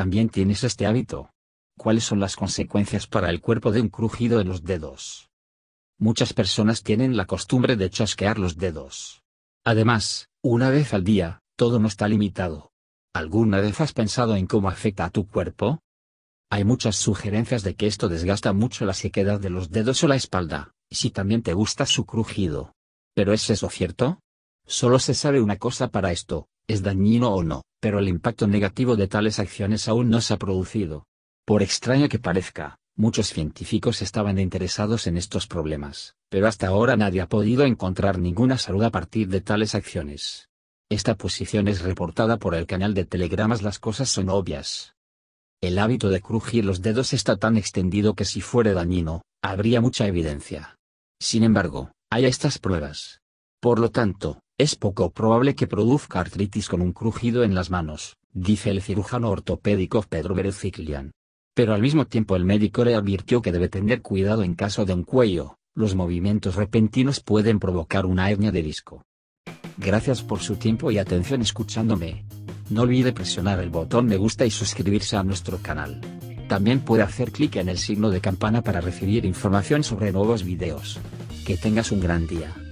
también tienes este hábito. ¿Cuáles son las consecuencias para el cuerpo de un crujido en los dedos? Muchas personas tienen la costumbre de chasquear los dedos. Además, una vez al día, todo no está limitado. ¿Alguna vez has pensado en cómo afecta a tu cuerpo? Hay muchas sugerencias de que esto desgasta mucho la sequedad de los dedos o la espalda, si también te gusta su crujido. ¿Pero es eso cierto? Solo se sabe una cosa para esto, es dañino o no, pero el impacto negativo de tales acciones aún no se ha producido. Por extraño que parezca, muchos científicos estaban interesados en estos problemas, pero hasta ahora nadie ha podido encontrar ninguna salud a partir de tales acciones. Esta posición es reportada por el canal de telegramas Las cosas son obvias. El hábito de crujir los dedos está tan extendido que si fuera dañino, habría mucha evidencia. Sin embargo, hay estas pruebas. Por lo tanto, es poco probable que produzca artritis con un crujido en las manos, dice el cirujano ortopédico Pedro Berziclian. Pero al mismo tiempo el médico le advirtió que debe tener cuidado en caso de un cuello, los movimientos repentinos pueden provocar una hernia de disco. Gracias por su tiempo y atención escuchándome. No olvide presionar el botón me gusta y suscribirse a nuestro canal. También puede hacer clic en el signo de campana para recibir información sobre nuevos videos. Que tengas un gran día.